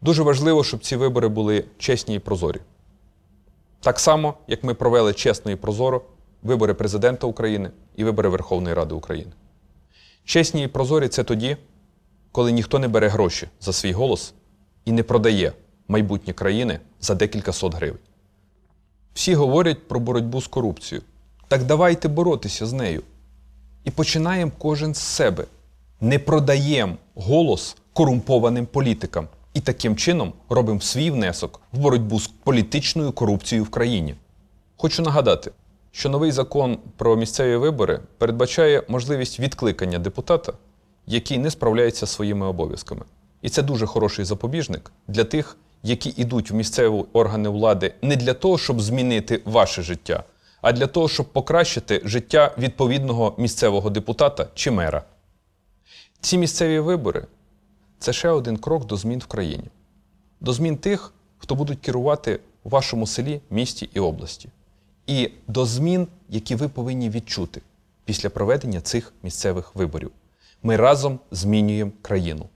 Дуже важливо, щоб ці вибори були чесні і прозорі. Так само, як ми провели чесно і прозоро вибори президента України і вибори Верховної Ради України. Чесні і прозорі це тоді, коли ніхто не бере гроші за свій голос і не продає майбутнє країни за декілька сот гривень. Всі говорять про боротьбу з корупцією. Так давайте боротися з нею. І починаємо кожен з себе. Не продаємо голос корумпованим політикам і таким чином робимо свій внесок в боротьбу з політичною корупцією в країні. Хочу нагадати, що новий закон про місцеві вибори передбачає можливість відкликання депутата, який не справляється своїми обов'язками. І це дуже хороший запобіжник для тих, які йдуть в місцеві органи влади не для того, щоб змінити ваше життя, а для того, щоб покращити життя відповідного місцевого депутата чи мера. Ці місцеві вибори це ще один крок до змін в країні, до змін тих, хто будуть керувати у вашому селі, місті і області, і до змін, які ви повинні відчути після проведення цих місцевих виборів. Ми разом змінюємо країну.